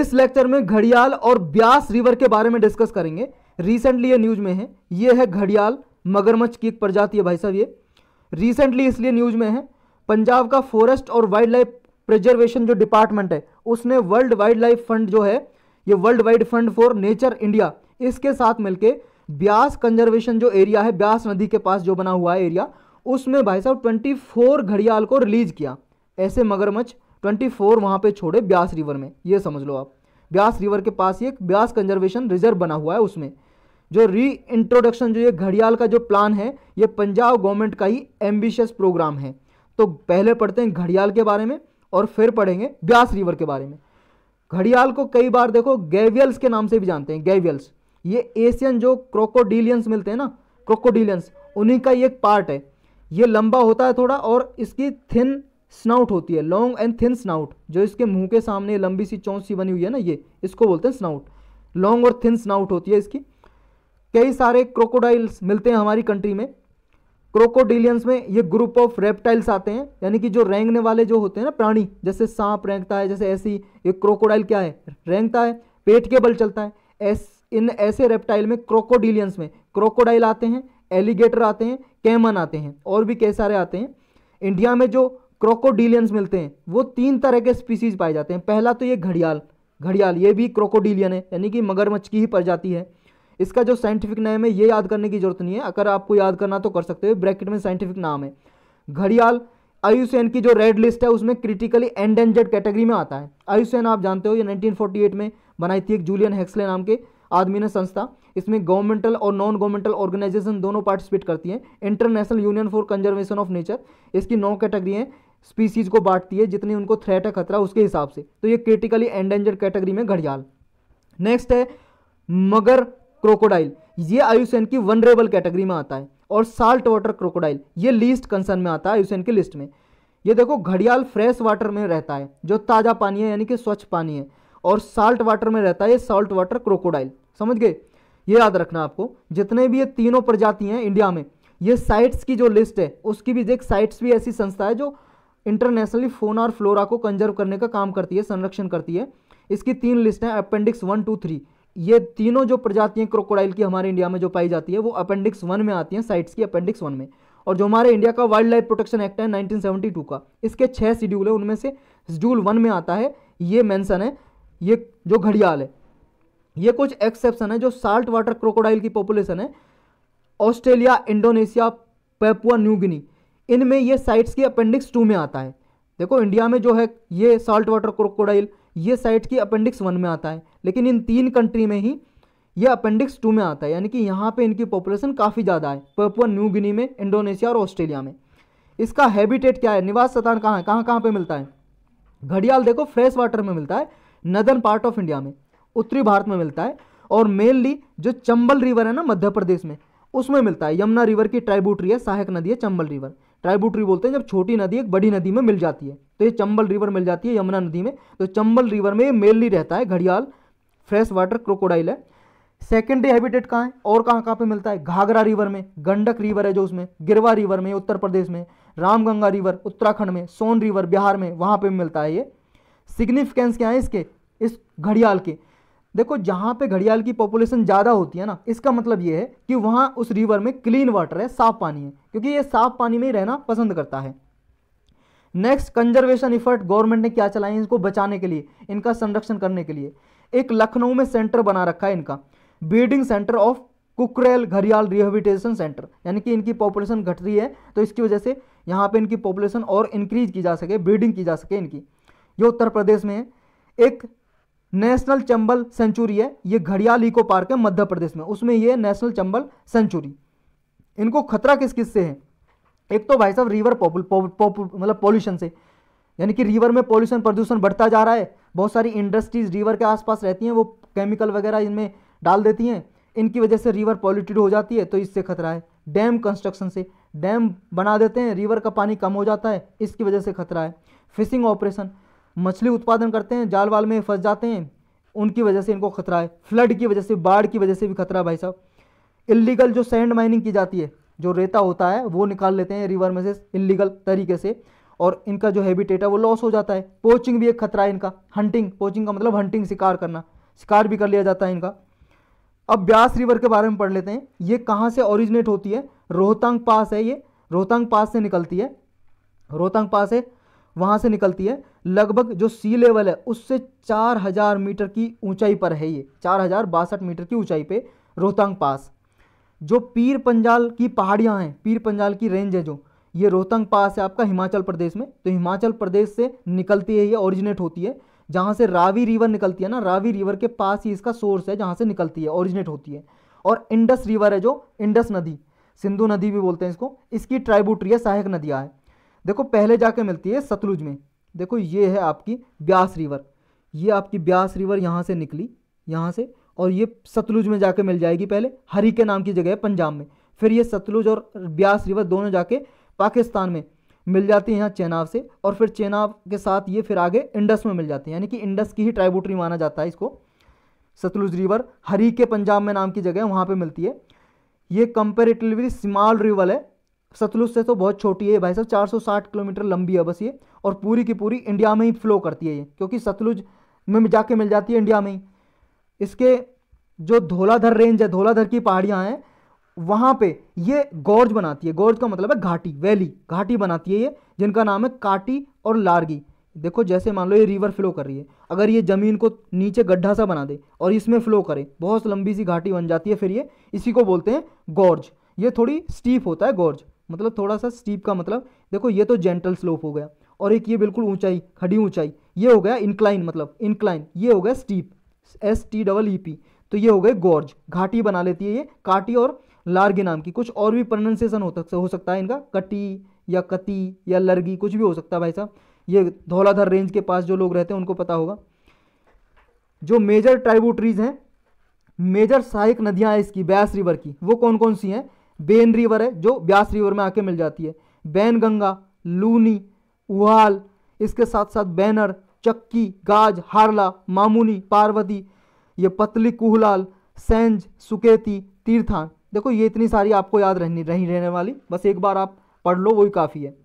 इस लेक्चर में घड़ियाल और ब्यास रिवर के बारे में डिस्कस करेंगे रिसेंटली ये न्यूज में है ये है घड़ियाल मगरमच्छ की एक प्रजाति है भाई साहब ये रिसेंटली इसलिए न्यूज में है पंजाब का फॉरेस्ट और वाइल्ड लाइफ प्रिजर्वेशन जो डिपार्टमेंट है उसने वर्ल्ड वाइल्ड लाइफ फंड जो है ये world wide fund for nature India इसके साथ मिलकर ब्यास कंजर्वेशन जो एरिया है ब्यास नदी के पास जो बना हुआ है एरिया उसमें भाई साहब 24 घड़ियाल को रिलीज किया ऐसे मगरमच्छ ट्वेंटी फोर वहाँ पर छोड़े ब्यास रिवर में ये समझ लो आप ब्यास रिवर के पास ही एक ब्यास कंजर्वेशन रिजर्व बना हुआ है उसमें जो री इंट्रोडक्शन जो ये घड़ियाल का जो प्लान है ये पंजाब गवर्नमेंट का ही एम्बिशियस प्रोग्राम है तो पहले पढ़ते हैं घड़ियाल के बारे में और फिर पढ़ेंगे ब्यास रिवर के बारे में घड़ियाल को कई बार देखो गैवियल्स के नाम से भी जानते हैं गैवियल्स ये एशियन जो क्रोकोडिलियंस मिलते हैं ना क्रोकोडिलियंस उन्हीं का ही एक पार्ट है ये लंबा होता है थोड़ा और इसकी थिन स्नाउट होती है लॉन्ग एंड थिन स्नाउट जो इसके मुंह के सामने लंबी सी चौंस सी बनी हुई है ना ये इसको बोलते हैं स्नाउट लॉन्ग और थिन स्नाउट होती है इसकी कई सारे क्रोकोडाइल्स मिलते हैं हमारी कंट्री में क्रोकोडिलियंस में ये ग्रुप ऑफ रेप्टाइल्स आते हैं यानी कि जो रेंगने वाले जो होते हैं ना प्राणी जैसे सांप रेंगता है जैसे ऐसी ये क्रोकोडाइल क्या है रेंगता है पेट के बल चलता है एस इन ऐसे रेप्टाइल में क्रोकोडिलियंस में क्रोकोडाइल आते हैं एलिगेटर आते हैं कैमन आते हैं और भी कई सारे आते हैं इंडिया में जो क्रोकोडिलियंस मिलते हैं वो तीन तरह के स्पीसीज पाए जाते हैं पहला तो ये घड़ियाल घड़ियाल ये भी क्रोकोडिलियन है यानी कि मगरमच्छ की ही प्रजाति है इसका जो साइंटिफिक नेम है ये याद करने की जरूरत नहीं है अगर आपको याद करना तो कर सकते हो ब्रैकेट में साइंटिफिक नाम है घड़ियाल आयुषैन की जो रेड लिस्ट है उसमें क्रिटिकली एंडेंजर्ड कैटेगरी में आता है आयुसैन आप जानते हो ये 1948 में बनाई थी एक जूलियन हेक्सले नाम के आदमी ने संस्था इसमें गवर्नमेंटल और नॉन गवर्नमेंटल ऑर्गेनाइजेशन दोनों पार्टिसिपेट करती हैं international union for conservation of nature इसकी नौ कैटेगरी हैं स्पीसीज को बांटती है जितनी उनको थ्रेट है खतरा उसके हिसाब से तो ये क्रिटिकली एंडेंजर्ड कैटेगरी में घड़ियाल नेक्स्ट है मगर क्रोकोडाइल ये आयुसैन की वनरेबल कैटेगरी में आता है और साल्ट वाटर क्रोकोडाइल ये लीस्ट कंसर्न में आता है आयुसैन की लिस्ट में ये देखो घड़ियाल फ्रेश वाटर में रहता है जो ताज़ा पानी है यानी कि स्वच्छ पानी है और साल्ट वाटर में रहता है ये साल्ट वाटर क्रोकोडाइल समझ गए ये याद रखना आपको जितने भी ये तीनों प्रजाति हैं इंडिया में ये साइट्स की जो लिस्ट है उसकी भी देख साइट्स भी ऐसी संस्था है जो इंटरनेशनली फोना और फ्लोरा को कंजर्व करने का काम करती है संरक्षण करती है इसकी तीन लिस्ट हैं अपेंडिक्स वन टू थ्री ये तीनों जो प्रजातियाँ क्रोकोडाइल की हमारे इंडिया में जो पाई जाती है वो अपेंडिक्स वन में आती हैं साइट्स की अपेंडिक्स वन में और जो हमारे इंडिया का वाइल्ड लाइफ प्रोटेक्शन एक्ट है नाइनटीन का इसके छः शेड्यूल है उनमें से शेड्यूल वन में आता है ये मैंसन है ये जो घड़ियाल है ये कुछ एक्सेप्शन है जो साल्ट वाटर क्रोकोडाइल की पॉपुलेशन है ऑस्ट्रेलिया इंडोनेशिया पेपुआ न्यूगिनी इनमें ये साइट्स की अपेंडिक्स टू में आता है देखो इंडिया में जो है ये सॉल्ट वाटर क्रोकोडाइल ये साइट की अपेंडिक्स वन में आता है लेकिन इन तीन कंट्री में ही ये अपेंडिक्स टू में आता है यानी कि यहाँ पे इनकी पॉपुलेशन काफ़ी ज़्यादा है पर्पुअन न्यू गिनी में इंडोनेशिया और ऑस्ट्रेलिया में इसका हैबिटेट क्या है निवास स्थान कहाँ है कहाँ कहाँ पर मिलता है घड़ियाल देखो फ्रेश वाटर में मिलता है नदर्न पार्ट ऑफ इंडिया में उत्तरी भारत में मिलता है और मेनली जो चंबल रिवर है ना मध्य प्रदेश में उसमें मिलता है यमुना रिवर की ट्राइबूटरी है सहायक नदी है चंबल रिवर ट्राइबूटरी बोलते हैं जब छोटी नदी एक बड़ी नदी में मिल जाती है तो ये चंबल रिवर मिल जाती है यमुना नदी में तो चंबल रिवर में ये मेनली रहता है घड़ियाल फ्रेश वाटर क्रोकोडाइल है सेकेंडरी हैबिटेट कहाँ है और कहाँ कहाँ पे मिलता है घाघरा रिवर में गंडक रिवर है जो उसमें गिरवा रिवर में उत्तर प्रदेश में रामगंगा रिवर उत्तराखंड में सोन रिवर बिहार में वहाँ पर मिलता है ये सिग्निफिकेंस क्या है इसके इस घड़ियाल के देखो जहां पे घड़ियाल की पॉपुलेशन ज़्यादा होती है ना इसका मतलब ये है कि वहां उस रिवर में क्लीन वाटर है साफ पानी है क्योंकि ये साफ पानी में ही रहना पसंद करता है नेक्स्ट कंजर्वेशन इफर्ट गवर्नमेंट ने क्या चलाए इनको बचाने के लिए इनका संरक्षण करने के लिए एक लखनऊ में सेंटर बना रखा है इनका breeding centre of Kukrail Gharial rehabilitation centre यानी कि इनकी पॉपुलेशन घट रही है तो इसकी वजह से यहाँ पे इनकी पॉपुलेशन और इंक्रीज की जा सके ब्रीडिंग की जा सके इनकी ये उत्तर प्रदेश में है एक नेशनल चंबल सेंचुरी है ये घड़ियाल इको पार्क है मध्य प्रदेश में उसमें ये नेशनल चंबल सेंचुरी इनको खतरा किस किस से है एक तो भाई साहब रिवर पॉपुल मतलब पॉल्यूशन से यानी कि रिवर में पॉल्यूशन प्रदूषण बढ़ता जा रहा है बहुत सारी इंडस्ट्रीज रिवर के आसपास रहती हैं वो केमिकल वगैरह इनमें डाल देती हैं इनकी वजह से रिवर पॉल्यूटेड हो जाती है तो इससे खतरा है डैम कंस्ट्रक्शन से डैम बना देते हैं रिवर का पानी कम हो जाता है इसकी वजह से खतरा है फिशिंग ऑपरेशन मछली उत्पादन करते हैं जाल वाल में फंस जाते हैं उनकी वजह से इनको खतरा है फ्लड की वजह से बाढ़ की वजह से भी खतरा है भाई साहब इलीगल जो सैंड माइनिंग की जाती है जो रेता होता है वो निकाल लेते हैं रिवर में से इलीगल तरीके से और इनका जो हैबिटेट है वो लॉस हो जाता है पोचिंग भी एक खतरा है इनका हंटिंग पोचिंग का मतलब हंटिंग शिकार करना शिकार भी कर लिया जाता है इनका अब ब्यास रिवर के बारे में पढ़ लेते हैं ये कहाँ से ओरिजिनेट होती है रोहतांग पास है ये रोहतांग पास से निकलती है रोहतांग पास है वहाँ से निकलती है लगभग जो सी लेवल है उससे चार हज़ार मीटर की ऊंचाई पर है ये चार हज़ार बासठ मीटर की ऊंचाई पे रोहतांग पास जो पीर पंजाल की पहाड़ियाँ हैं पीर पंजाल की रेंज है जो ये रोहतांग पास है आपका हिमाचल प्रदेश में तो हिमाचल प्रदेश से निकलती है ये ओरिजिनेट होती है जहाँ से रावी रिवर निकलती है ना रावी रिवर के पास ही इसका सोर्स है जहाँ से निकलती है ओरिजिनेट होती है और इंडस रिवर है जो इंडस नदी सिंधु नदी भी बोलते हैं इसको इसकी ट्राइबूटरी है सहायक नदियाँ है देखो पहले जाके मिलती है सतलुज में देखो ये है आपकी ब्यास रिवर ये आपकी ब्यास रिवर यहाँ से निकली यहाँ से और ये सतलुज में जाके मिल जाएगी पहले हरी के नाम की जगह है पंजाब में फिर ये सतलुज और ब्यास रिवर दोनों जाके पाकिस्तान में मिल जाती है यहाँ चेनाब से और फिर चेनाब के साथ ये फिर आगे इंडस में मिल जाती है यानी कि इंडस की ही ट्राइबूटरी माना जाता है इसको सतलुज रिवर हरी के पंजाब में नाम की जगह है वहाँ पर मिलती है ये कंपेरेटिवली स्मॉल रिवर है सतलुज से तो बहुत छोटी है भाई साहब 460 किलोमीटर लंबी है बस ये और पूरी की पूरी इंडिया में ही फ्लो करती है ये क्योंकि सतलुज में जाके मिल जाती है इंडिया में ही इसके जो धोलाधर रेंज है धोलाधर की पहाड़ियाँ हैं वहाँ पे ये गौर्ज बनाती है गौर्ज का मतलब है घाटी वैली घाटी बनाती है ये जिनका नाम है काटी और लारगी देखो जैसे मान लो ये रिवर फ्लो कर रही है अगर ये ज़मीन को नीचे गड्ढा सा बना दे और इसमें फ्लो करे बहुत लंबी सी घाटी बन जाती है फिर ये इसी को बोलते हैं गौर्ज ये थोड़ी स्टीप होता है गौर्ज मतलब थोड़ा सा स्टीप का मतलब देखो ये तो जेंटल स्लोप हो गया और एक ये बिल्कुल ऊंचाई खड़ी ऊंचाई ये हो गया इंक्लाइन मतलब इंक्लाइन ये हो गया steep S T double E P तो ये हो गए गॉर्ज घाटी बना लेती है ये काटी और लार्गी नाम की कुछ और भी प्रोनाउंसिएशन हो, हो सकता है इनका कटी या कती या लर्गी कुछ भी हो सकता है भाई साहब ये धौलाधर रेंज के पास जो लोग रहते हैं उनको पता होगा जो मेजर ट्राइबूटरीज हैं मेजर सहायक नदियां हैं इसकी ब्यास रिवर की वो कौन कौन सी हैं बेन रिवर है जो ब्यास रिवर में आके मिल जाती है बैन गंगा लूनी उहाल इसके साथ साथ बैनर चक्की गाज हारला मामूनी पार्वती ये पतली कुहलाल सेंज सुकेती तीर्थान देखो ये इतनी सारी आपको याद रहनी रही रहने वाली बस एक बार आप पढ़ लो वही काफ़ी है